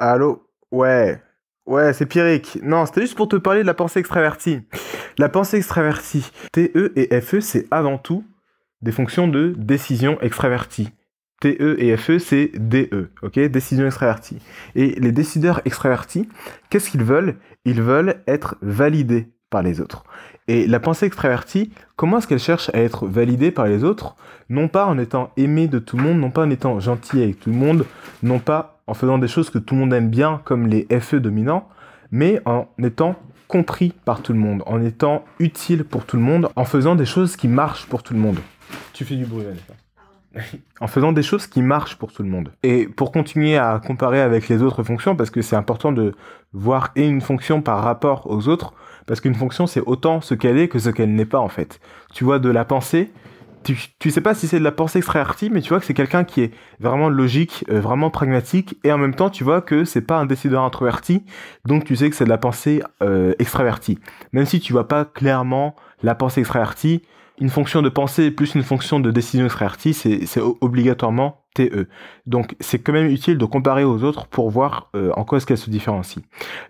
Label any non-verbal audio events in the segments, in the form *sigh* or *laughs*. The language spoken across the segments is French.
Allô Ouais. Ouais, c'est Pierrick. Non, c'était juste pour te parler de la pensée extravertie. La pensée extravertie. TE et FE, c'est avant tout des fonctions de décision extravertie. TE et FE, c'est DE, ok Décision extravertie. Et les décideurs extravertis, qu'est-ce qu'ils veulent Ils veulent être validés par les autres. Et la pensée extravertie, comment est-ce qu'elle cherche à être validée par les autres Non pas en étant aimée de tout le monde, non pas en étant gentille avec tout le monde, non pas en faisant des choses que tout le monde aime bien, comme les FE dominants, mais en étant compris par tout le monde, en étant utile pour tout le monde, en faisant des choses qui marchent pour tout le monde. Tu fais du bruit, *laughs* en faisant des choses qui marchent pour tout le monde. Et pour continuer à comparer avec les autres fonctions, parce que c'est important de voir et une fonction par rapport aux autres, parce qu'une fonction c'est autant ce qu'elle est que ce qu'elle n'est pas en fait. Tu vois, de la pensée, tu, sais pas si c'est de la pensée extravertie, mais tu vois que c'est quelqu'un qui est vraiment logique, euh, vraiment pragmatique, et en même temps, tu vois que c'est pas un décideur introverti, donc tu sais que c'est de la pensée euh, extravertie. Même si tu vois pas clairement la pensée extravertie, une fonction de pensée plus une fonction de décision extravertie, c'est obligatoirement TE. Donc c'est quand même utile de comparer aux autres pour voir euh, en quoi est-ce qu'elles se différencient.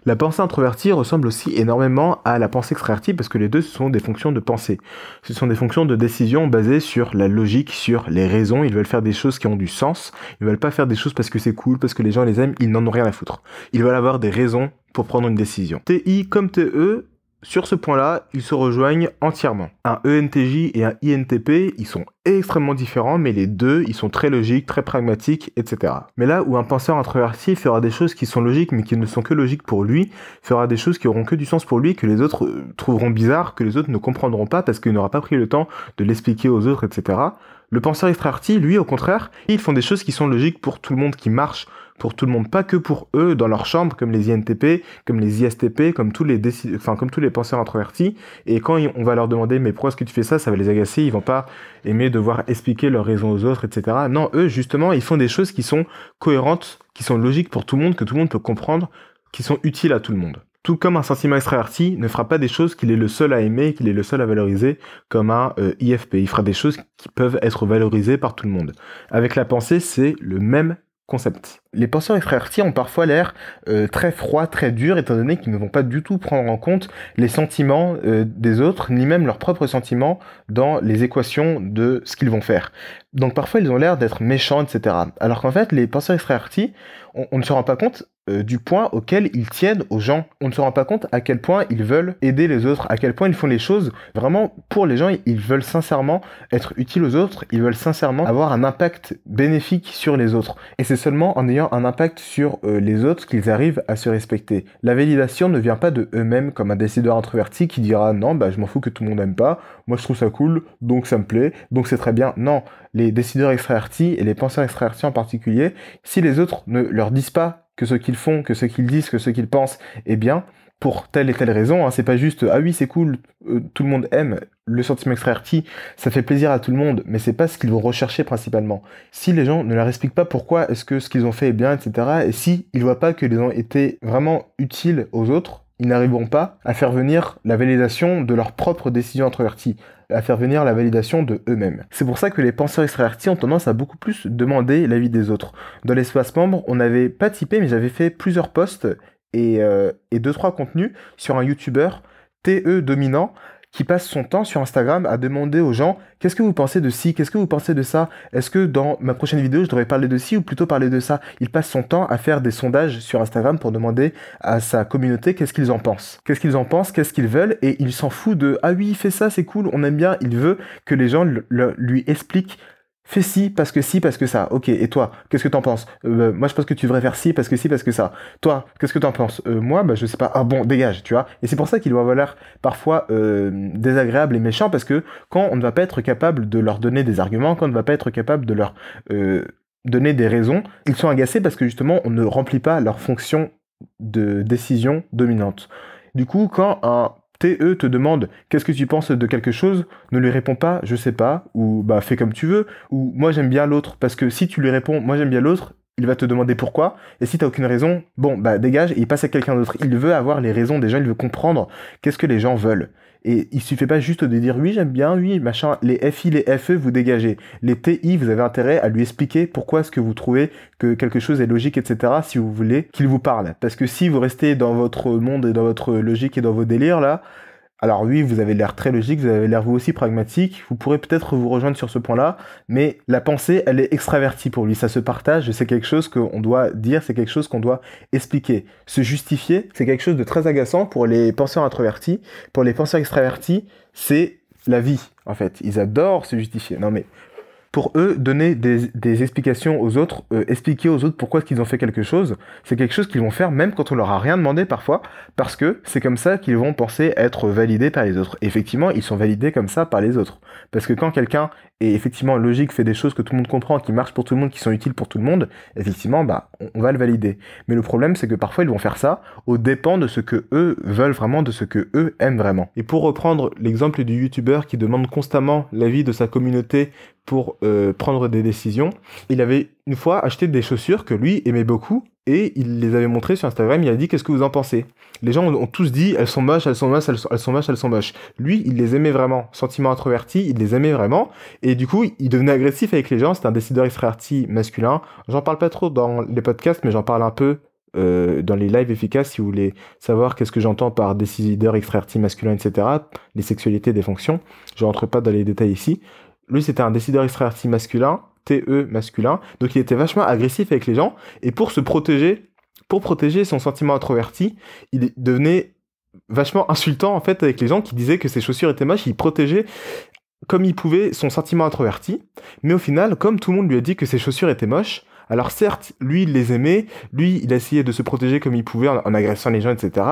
La pensée introvertie ressemble aussi énormément à la pensée extravertie parce que les deux sont des fonctions de pensée. Ce sont des fonctions de décision basées sur la logique, sur les raisons. Ils veulent faire des choses qui ont du sens. Ils veulent pas faire des choses parce que c'est cool, parce que les gens les aiment. Ils n'en ont rien à foutre. Ils veulent avoir des raisons pour prendre une décision. TI comme TE, sur ce point-là, ils se rejoignent entièrement. Un ENTJ et un INTP, ils sont extrêmement différents, mais les deux, ils sont très logiques, très pragmatiques, etc. Mais là où un penseur introverti fera des choses qui sont logiques, mais qui ne sont que logiques pour lui, fera des choses qui auront que du sens pour lui, que les autres euh, trouveront bizarres, que les autres ne comprendront pas parce qu'il n'aura pas pris le temps de l'expliquer aux autres, etc. Le penseur extraverti, lui, au contraire, ils font des choses qui sont logiques pour tout le monde, qui marchent pour tout le monde, pas que pour eux dans leur chambre, comme les INTP, comme les ISTP, comme tous les enfin comme tous les penseurs introvertis. Et quand on va leur demander mais pourquoi est-ce que tu fais ça, ça va les agacer, ils vont pas aimer devoir expliquer leurs raisons aux autres, etc. Non, eux justement, ils font des choses qui sont cohérentes, qui sont logiques pour tout le monde, que tout le monde peut comprendre, qui sont utiles à tout le monde. Tout comme un sentiment extraverti ne fera pas des choses qu'il est le seul à aimer, qu'il est le seul à valoriser, comme un euh, IFP. Il fera des choses qui peuvent être valorisées par tout le monde. Avec la pensée, c'est le même concept. Les penseurs extravertis ont parfois l'air euh, très froid, très durs, étant donné qu'ils ne vont pas du tout prendre en compte les sentiments euh, des autres, ni même leurs propres sentiments dans les équations de ce qu'ils vont faire. Donc parfois ils ont l'air d'être méchants, etc. Alors qu'en fait, les penseurs extravertis on, ne se rend pas compte euh, du point auquel ils tiennent aux gens. On ne se rend pas compte à quel point ils veulent aider les autres, à quel point ils font les choses vraiment pour les gens. Ils veulent sincèrement être utiles aux autres, ils veulent sincèrement avoir un impact bénéfique sur les autres. Et c'est seulement en ayant un impact sur euh, les autres qu'ils arrivent à se respecter. La validation ne vient pas de eux-mêmes comme un décideur introverti qui dira non, bah je m'en fous que tout le monde n'aime pas, moi je trouve ça cool, donc ça me plaît, donc c'est très bien. Non, les décideurs extravertis et les penseurs extravertis en particulier, si les autres ne leur disent pas que ce qu'ils font, que ce qu'ils disent, que ce qu'ils pensent est bien, pour telle et telle raison, hein, c'est pas juste ah oui c'est cool, euh, tout le monde aime le sentiment extraverti, ça fait plaisir à tout le monde, mais c'est pas ce qu'ils vont rechercher principalement. Si les gens ne leur expliquent pas pourquoi est-ce que ce qu'ils ont fait est bien, etc., et si ils voient pas que les ont été vraiment utiles aux autres, ils n'arriveront pas à faire venir la validation de leurs propres décisions introverties, à faire venir la validation de eux-mêmes. C'est pour ça que les penseurs extravertis ont tendance à beaucoup plus demander l'avis des autres. Dans l'espace membre, on n'avait pas typé, mais j'avais fait plusieurs posts et, euh, deux trois contenus sur un youtubeur TE dominant qui passe son temps sur Instagram à demander aux gens qu'est-ce que vous pensez de ci, qu'est-ce que vous pensez de ça, est-ce que dans ma prochaine vidéo je devrais parler de ci ou plutôt parler de ça. Il passe son temps à faire des sondages sur Instagram pour demander à sa communauté qu'est-ce qu'ils en pensent. Qu'est-ce qu'ils en pensent, qu'est-ce qu'ils veulent et il s'en fout de ah oui, il fait ça, c'est cool, on aime bien. Il veut que les gens lui expliquent fais si parce que si parce que ça. Ok, et toi, qu'est-ce que t'en penses euh, bah, Moi, je pense que tu devrais faire si parce que si parce que ça. Toi, qu'est-ce que t'en penses euh, Moi, bah, je sais pas. Ah bon, dégage, tu vois. Et c'est pour ça qu'il doit avoir l'air parfois euh, désagréable et méchant parce que quand on ne va pas être capable de leur donner des arguments, quand on ne va pas être capable de leur euh, donner des raisons, ils sont agacés parce que justement, on ne remplit pas leur fonction de décision dominante. Du coup, quand un TE te demande qu'est-ce que tu penses de quelque chose, ne lui réponds pas je sais pas ou bah fais comme tu veux ou moi j'aime bien l'autre parce que si tu lui réponds moi j'aime bien l'autre, il va te demander pourquoi, et si t'as aucune raison, bon, bah dégage, et il passe à quelqu'un d'autre. Il veut avoir les raisons des gens, il veut comprendre qu'est-ce que les gens veulent. Et il suffit pas juste de dire oui, j'aime bien, oui, machin, les FI, les FE, vous dégagez. Les TI, vous avez intérêt à lui expliquer pourquoi est-ce que vous trouvez que quelque chose est logique, etc., si vous voulez qu'il vous parle. Parce que si vous restez dans votre monde et dans votre logique et dans vos délires, là, alors oui, vous avez l'air très logique, vous avez l'air vous aussi pragmatique, vous pourrez peut-être vous rejoindre sur ce point-là, mais la pensée, elle est extravertie pour lui, ça se partage, c'est quelque chose qu'on doit dire, c'est quelque chose qu'on doit expliquer. Se justifier, c'est quelque chose de très agaçant pour les penseurs introvertis, pour les penseurs extravertis, c'est la vie, en fait. Ils adorent se justifier. Non mais, pour eux, donner des, explications aux autres, euh, expliquer aux autres pourquoi est-ce qu'ils ont fait quelque chose, c'est quelque chose qu'ils vont faire même quand on leur a rien demandé parfois, parce que c'est comme ça qu'ils vont penser être validés par les autres. effectivement, ils sont validés comme ça par les autres. Parce que quand quelqu'un est effectivement logique, fait des choses que tout le monde comprend, qui marchent pour tout le monde, qui sont utiles pour tout le monde, effectivement, bah, on va le valider. Mais le problème, c'est que parfois, ils vont faire ça au dépend de ce que eux veulent vraiment, de ce que eux aiment vraiment. Et pour reprendre l'exemple du youtubeur qui demande constamment l'avis de sa communauté pour euh, prendre des décisions. Il avait une fois acheté des chaussures que lui aimait beaucoup et il les avait montrées sur Instagram. Il a dit Qu'est-ce que vous en pensez Les gens ont, tous dit Elles sont moches, elles sont moches, elles sont, moches, elles sont moches. Lui, il les aimait vraiment. Sentiment introverti, il les aimait vraiment. Et du coup, il devenait agressif avec les gens. C'était un décideur extraverti masculin. J'en parle pas trop dans les podcasts, mais j'en parle un peu euh, dans les lives efficaces, si vous voulez savoir qu'est-ce que j'entends par décideur, extraverti, masculin, etc., les sexualités des fonctions, je rentre pas dans les détails ici lui c'était un décideur extraverti masculin, TE masculin, donc il était vachement agressif avec les gens, et pour se protéger, pour protéger son sentiment introverti, il devenait vachement insultant en fait avec les gens qui disaient que ses chaussures étaient moches, il protégeait comme il pouvait son sentiment introverti, mais au final, comme tout le monde lui a dit que ses chaussures étaient moches, alors certes, lui, il les aimait, lui, il essayait de se protéger comme il pouvait en, en agressant les gens, etc.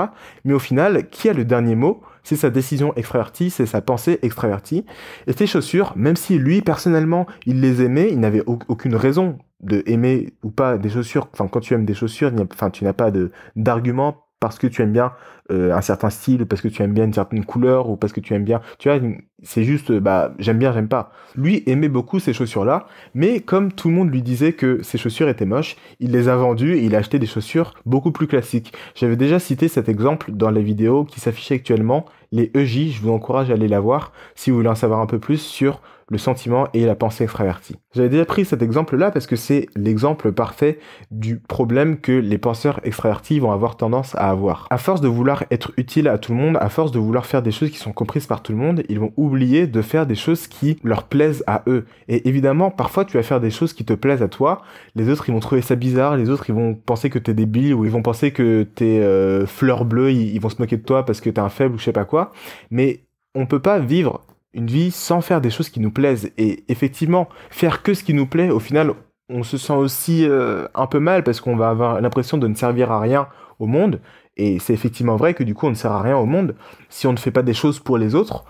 Mais au final, qui a le dernier mot c'est sa décision extravertie, c'est sa pensée extravertie. Et ses chaussures, même si lui, personnellement, il les aimait, il n'avait aucune raison de aimer ou pas des chaussures. Enfin, quand tu aimes des chaussures, enfin, tu n'as pas d'argument parce que tu aimes bien euh, un certain style, parce que tu aimes bien une certaine couleur, ou parce que tu aimes bien, tu vois, c'est juste, euh, bah, j'aime bien, j'aime pas. Lui aimait beaucoup ces chaussures-là, mais comme tout le monde lui disait que ces chaussures étaient moches, il les a vendues et il a acheté des chaussures beaucoup plus classiques. J'avais déjà cité cet exemple dans la vidéo qui s'affiche actuellement, les EJ, je vous encourage à aller la voir si vous voulez en savoir un peu plus sur le sentiment et la pensée extravertie. J'avais déjà pris cet exemple-là parce que c'est l'exemple parfait du problème que les penseurs extravertis vont avoir tendance à avoir. À force de vouloir être utile à tout le monde, à force de vouloir faire des choses qui sont comprises par tout le monde, ils vont oublier de faire des choses qui leur plaisent à eux. Et évidemment, parfois tu vas faire des choses qui te plaisent à toi, les autres ils vont trouver ça bizarre, les autres ils vont penser que t'es débile ou ils vont penser que t'es euh, fleur bleue, ils, vont se moquer de toi parce que t'es un faible ou je sais pas quoi. Mais on peut pas vivre une vie sans faire des choses qui nous plaisent. Et effectivement, faire que ce qui nous plaît, au final, on se sent aussi euh, un peu mal parce qu'on va avoir l'impression de ne servir à rien au monde. Et c'est effectivement vrai que du coup, on ne sert à rien au monde si on ne fait pas des choses pour les autres.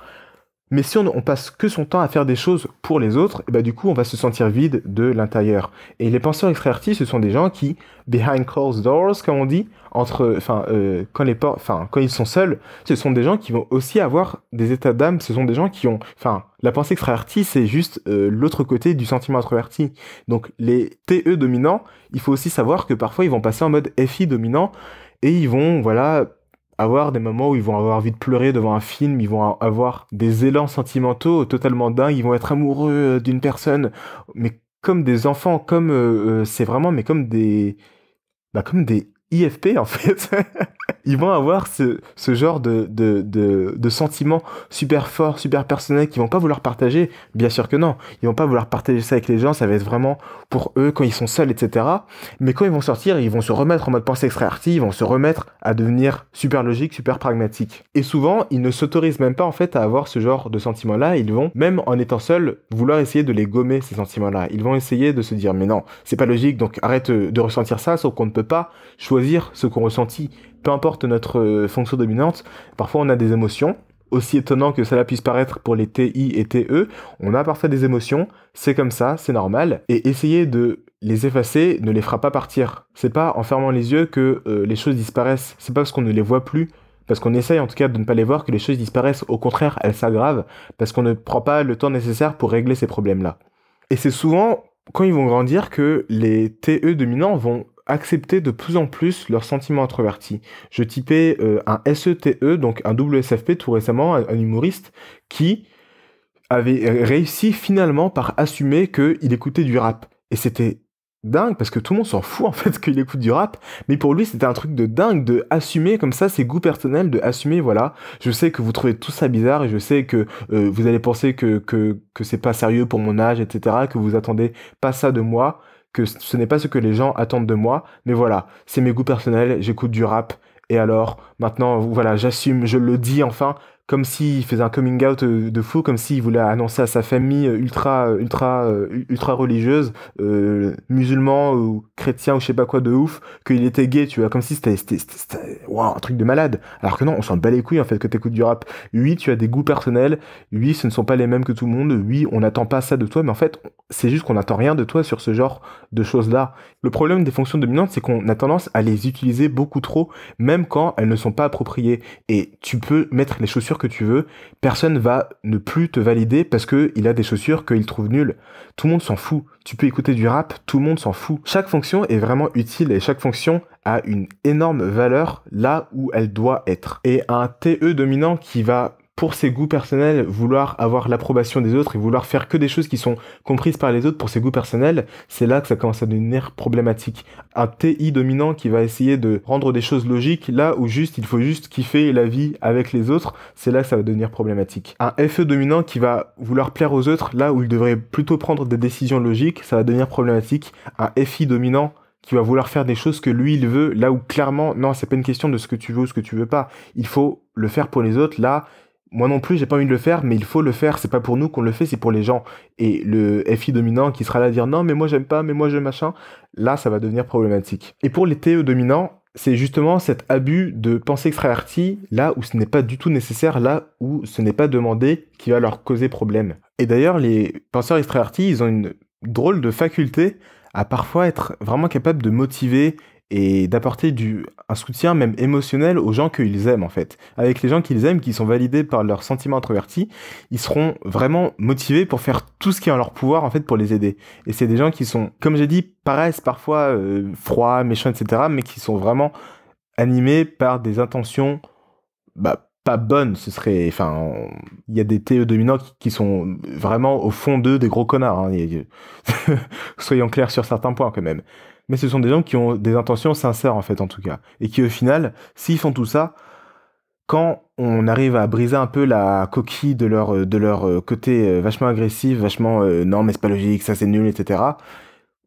Mais si on, on, passe que son temps à faire des choses pour les autres, et eh bah ben, du coup on va se sentir vide de l'intérieur. Et les penseurs extravertis, ce sont des gens qui, behind closed doors, comme on dit, entre, enfin, euh, quand les enfin, quand ils sont seuls, ce sont des gens qui vont aussi avoir des états d'âme. Ce sont des gens qui ont, enfin, la pensée extravertie, c'est juste euh, l'autre côté du sentiment introverti. Donc les TE dominants, il faut aussi savoir que parfois ils vont passer en mode FI dominant et ils vont, voilà, avoir des moments où ils vont avoir envie de pleurer devant un film, ils vont avoir des élans sentimentaux totalement dingues, ils vont être amoureux euh, d'une personne, mais comme des enfants, comme euh, euh, c'est vraiment, mais comme des, bah, comme des IFP en fait, *laughs* ils vont avoir ce, ce genre de, de, de, sentiments super forts, super personnels qu'ils vont pas vouloir partager. Bien sûr que non, ils vont pas vouloir partager ça avec les gens, ça va être vraiment pour eux quand ils sont seuls, etc. Mais quand ils vont sortir, ils vont se remettre en mode pensée extravertie, ils vont se remettre à devenir super logique, super pragmatique. Et souvent, ils ne s'autorisent même pas en fait à avoir ce genre de sentiments-là, ils vont, même en étant seuls, vouloir essayer de les gommer ces sentiments-là. Ils vont essayer de se dire mais non, c'est pas logique, donc arrête de ressentir ça, sauf qu'on ne peut pas choisir ce qu'on ressentit, peu importe notre euh, fonction dominante. Parfois, on a des émotions. Aussi étonnant que cela puisse paraître pour les TI et TE, on a parfois des émotions, c'est comme ça, c'est normal, et essayer de les effacer ne les fera pas partir. C'est pas en fermant les yeux que euh, les choses disparaissent, c'est pas parce qu'on ne les voit plus parce qu'on essaye en tout cas de ne pas les voir, que les choses disparaissent. Au contraire, elles s'aggravent, parce qu'on ne prend pas le temps nécessaire pour régler ces problèmes-là. Et c'est souvent, quand ils vont grandir, que les TE dominants vont accepter de plus en plus leurs sentiments introvertis. Je typais euh, un SETE, e, donc un WSFP tout récemment, un, humoriste qui avait réussi finalement par assumer qu'il écoutait du rap. Et c'était dingue parce que tout le monde s'en fout *laughs* en fait qu'il écoute du rap, mais pour lui c'était un truc de dingue de assumer comme ça ses goûts personnels, de assumer voilà, je sais que vous trouvez tout ça bizarre et je sais que euh, vous allez penser que, que, que c'est pas sérieux pour mon âge, etc., que vous attendez pas ça de moi, que ce n'est pas ce que les gens attendent de moi, mais voilà, c'est mes goûts personnels, j'écoute du rap, et alors, maintenant, voilà, j'assume, je le dis enfin, comme s'il faisait un coming out euh, de fou, comme s'il voulait annoncer à sa famille euh, ultra, euh, ultra, ultra religieuse, musulman ou chrétien ou je sais pas quoi de ouf, qu'il était gay, tu vois, comme si c'était, un truc de malade. Alors que non, on s'en bat les couilles en fait que t'écoutes du rap. Oui, tu as des goûts personnels. Oui, ce ne sont pas les mêmes que tout le monde. Oui, on n'attend pas ça de toi, mais en fait, c'est juste qu'on n'attend rien de toi sur ce genre de choses-là. Le problème des fonctions dominantes, c'est qu'on a tendance à les utiliser beaucoup trop, même quand elles ne sont pas appropriées. Et tu peux mettre les chaussures que tu veux, personne va ne plus te valider parce qu'il a des chaussures qu'il trouve nulles. Tout le monde s'en fout. Tu peux écouter du rap, tout le monde s'en fout. Chaque fonction est vraiment utile et chaque fonction a une énorme valeur là où elle doit être. Et un TE dominant qui va pour ses goûts personnels, vouloir avoir l'approbation des autres et vouloir faire que des choses qui sont comprises par les autres pour ses goûts personnels, c'est là que ça commence à devenir problématique. Un TI dominant qui va essayer de rendre des choses logiques, là où juste il faut juste kiffer la vie avec les autres, c'est là que ça va devenir problématique. Un FE dominant qui va vouloir plaire aux autres, là où il devrait plutôt prendre des décisions logiques, ça va devenir problématique. Un FI dominant qui va vouloir faire des choses que lui il veut, là où clairement non, c'est pas une question de ce que tu veux ou ce que tu veux pas. Il faut le faire pour les autres. Là, moi non plus, j'ai pas envie de le faire, mais il faut le faire. C'est pas pour nous qu'on le fait, c'est pour les gens. Et le FI dominant qui sera là à dire non, mais moi j'aime pas, mais moi je machin, là ça va devenir problématique. Et pour les TE dominants, c'est justement cet abus de pensée extravertie là où ce n'est pas du tout nécessaire, là où ce n'est pas demandé, qui va leur causer problème. Et d'ailleurs, les penseurs extravertis, ils ont une drôle de faculté à parfois être vraiment capables de motiver et d'apporter du un soutien même émotionnel aux gens qu'ils aiment en fait. Avec les gens qu'ils aiment, qui sont validés par leurs sentiments introvertis, ils seront vraiment motivés pour faire tout ce qui est en leur pouvoir en fait pour les aider. Et c'est des gens qui sont, comme j'ai dit, paraissent parfois euh, froids, méchants, etc., mais qui sont vraiment animés par des intentions bah, pas bonnes. Ce serait, enfin, il y a des TE dominants qui, sont vraiment au fond d'eux des gros connards. Hein, euh, *laughs* soyons clairs sur certains points quand même mais ce sont des gens qui ont des intentions sincères en fait en tout cas, et qui au final, s'ils font tout ça, quand on arrive à briser un peu la coquille de leur, euh, de leur euh, côté euh, vachement agressif, vachement non mais c'est pas logique, ça c'est nul, etc.,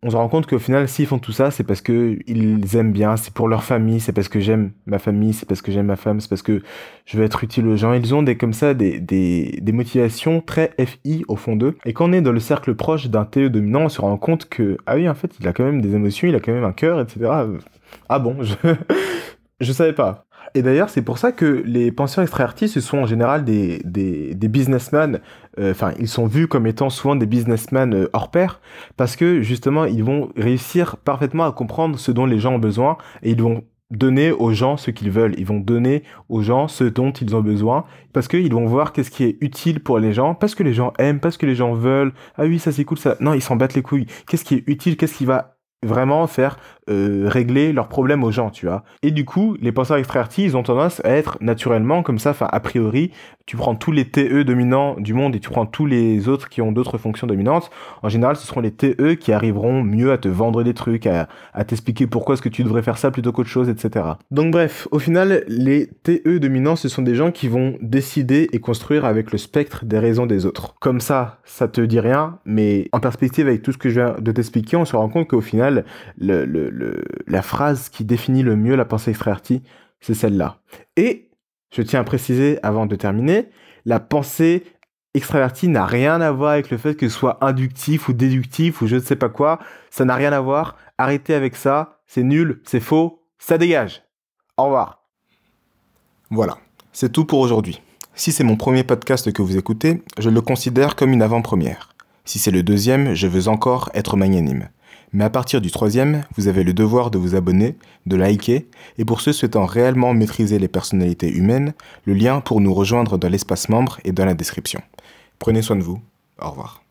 on se rend compte qu'au final, s'ils font tout ça, c'est parce qu'ils aiment bien, c'est pour leur famille, c'est parce que j'aime ma famille, c'est parce que j'aime ma femme, c'est parce que je veux être utile aux gens. Ils ont des comme ça des, des, motivations très FI au fond d'eux. Et quand on est dans le cercle proche d'un TE dominant, on se rend compte que, ah oui, en fait, il a quand même des émotions, il a quand même un cœur, etc. Ah bon, je, *laughs* je savais pas. Et d'ailleurs, c'est pour ça que les pensions extra-artistes, ce sont en général des, des, des businessmen. Euh, enfin, ils sont vus comme étant souvent des businessmen euh, hors pair, parce que justement, ils vont réussir parfaitement à comprendre ce dont les gens ont besoin et ils vont donner aux gens ce qu'ils veulent. Ils vont donner aux gens ce dont ils ont besoin parce qu'ils vont voir qu'est-ce qui est utile pour les gens, parce que les gens aiment, parce que les gens veulent. Ah oui, ça c'est cool, ça. Non, ils s'en battent les couilles. Qu'est-ce qui est utile, qu'est-ce qui va vraiment faire euh, régler leurs problèmes aux gens, tu vois. Et du coup, les penseurs extravertis, ils ont tendance à être naturellement comme ça, enfin a priori, tu prends tous les TE dominants du monde et tu prends tous les autres qui ont d'autres fonctions dominantes. En général, ce seront les TE qui arriveront mieux à te vendre des trucs, à, t'expliquer pourquoi est-ce que tu devrais faire ça plutôt qu'autre chose, etc. Donc bref, au final, les TE dominants, ce sont des gens qui vont décider et construire avec le spectre des raisons des autres. Comme ça, ça te dit rien, mais en perspective avec tout ce que je viens de t'expliquer, on se rend compte qu'au final, le la phrase qui définit le mieux la pensée extravertie, c'est celle-là. Et, je tiens à préciser avant de terminer, la pensée extravertie n'a rien à voir avec le fait que ce soit inductif ou déductif ou je ne sais pas quoi. Ça n'a rien à voir. Arrêtez avec ça. C'est nul, c'est faux, ça dégage. Au revoir. Voilà, c'est tout pour aujourd'hui. Si c'est mon premier podcast que vous écoutez, je le considère comme une avant-première. Si c'est le deuxième, je veux encore être magnanime. Mais à partir du troisième, vous avez le devoir de vous abonner, de liker, et pour ceux souhaitant réellement maîtriser les personnalités humaines, le lien pour nous rejoindre dans l'espace membre est dans la description. Prenez soin de vous. Au revoir.